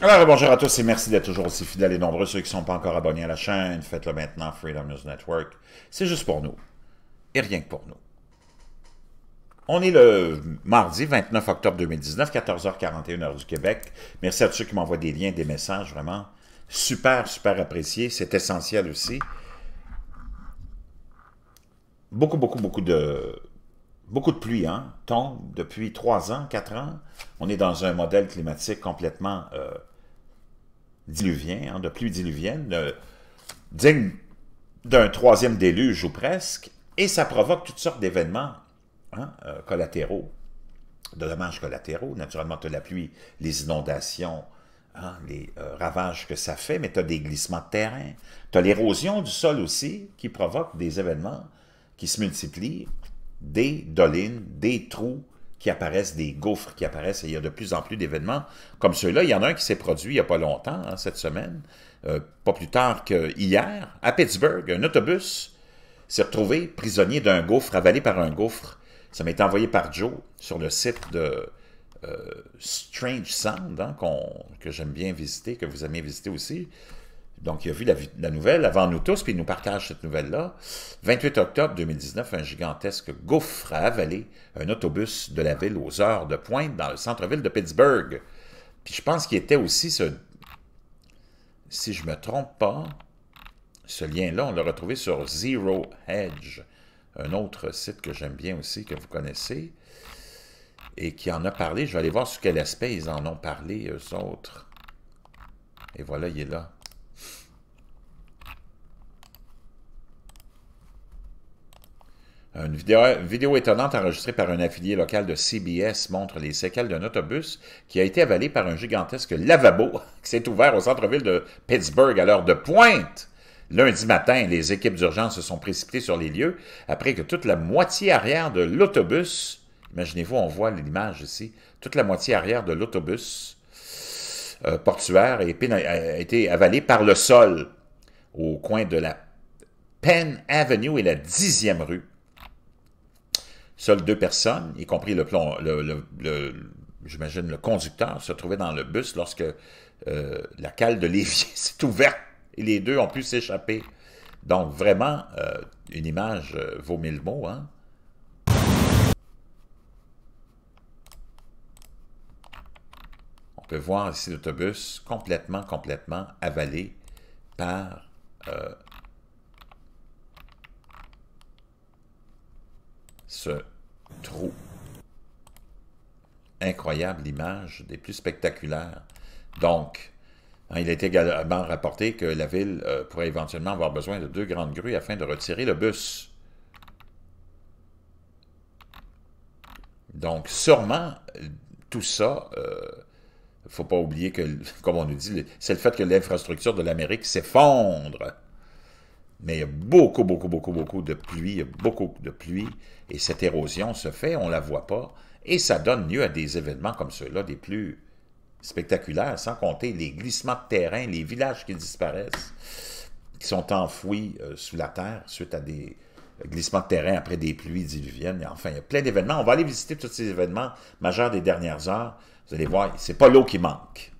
Alors, bonjour à tous et merci d'être toujours aussi fidèles et nombreux. Ceux qui ne sont pas encore abonnés à la chaîne, faites-le maintenant, Freedom News Network. C'est juste pour nous et rien que pour nous. On est le mardi 29 octobre 2019, 14h41 heure du Québec. Merci à tous ceux qui m'envoient des liens, des messages, vraiment. Super, super apprécié. C'est essentiel aussi. Beaucoup, beaucoup, beaucoup de, beaucoup de pluie hein, tombe depuis trois ans, quatre ans. On est dans un modèle climatique complètement euh, diluvien, hein, de pluie diluvienne, digne d'un troisième déluge ou presque, et ça provoque toutes sortes d'événements hein, euh, collatéraux, de dommages collatéraux. Naturellement, tu as la pluie, les inondations, hein, les euh, ravages que ça fait, mais tu as des glissements de terrain, tu as l'érosion du sol aussi qui provoque des événements qui se multiplient, des dolines, des trous, qui apparaissent, des gouffres qui apparaissent, et il y a de plus en plus d'événements comme ceux-là. Il y en a un qui s'est produit il n'y a pas longtemps, hein, cette semaine, euh, pas plus tard qu'hier, à Pittsburgh, un autobus s'est retrouvé prisonnier d'un gouffre, avalé par un gouffre. Ça m'est envoyé par Joe sur le site de euh, Strange Sound, hein, que j'aime bien visiter, que vous aimez visiter aussi. Donc, il a vu la, nouvelle avant nous tous, puis il nous partage cette nouvelle-là. 28 octobre 2019, un gigantesque gouffre a avalé un autobus de la ville aux heures de pointe dans le centre-ville de Pittsburgh. Puis je pense qu'il était aussi ce... Si je ne me trompe pas, ce lien-là, on l'a retrouvé sur Zero Hedge, un autre site que j'aime bien aussi, que vous connaissez, et qui en a parlé. Je vais aller voir sur quel aspect ils en ont parlé, eux autres. Et voilà, il est là. Une vidéo, étonnante enregistrée par un affilié local de CBS montre les séquelles d'un autobus qui a été avalé par un gigantesque lavabo qui s'est ouvert au centre-ville de Pittsburgh à l'heure de pointe. Lundi matin, les équipes d'urgence se sont précipitées sur les lieux après que toute la moitié arrière de l'autobus, imaginez-vous, on voit l'image ici, toute la moitié arrière de l'autobus euh, portuaire et Pin a, été avalé par le sol au coin de la Penn Avenue et la 10e rue. Seules deux personnes, y compris le, plomb, j'imagine le conducteur, se trouvaient dans le bus lorsque euh, la cale de l'évier s'est ouverte et les deux ont pu s'échapper. Donc vraiment, euh, une image vaut mille mots. Hein? peut voir ici l'autobus complètement, complètement avalé par euh, ce trou. Incroyable image, des plus spectaculaires. Donc, hein, il est également rapporté que la ville euh, pourrait éventuellement avoir besoin de deux grandes grues afin de retirer le bus. Donc, sûrement, euh, tout ça faut pas oublier que, comme on nous dit, c'est le fait que l'infrastructure de l'Amérique s'effondre. Mais il y a beaucoup, beaucoup, beaucoup, beaucoup de pluie, il y a beaucoup de pluie, et cette érosion se fait, on ne la voit pas, et ça donne lieu à des événements comme ceux-là, des plus spectaculaires, sans compter les glissements de terrain, les villages qui disparaissent, qui sont enfouis euh, sous la terre suite à des, glissement de terrain après des pluies diluviennes. Enfin, il y a plein d'événements. On va aller visiter tous ces événements majeurs des dernières heures. Vous allez voir, c'est pas l'eau qui manque.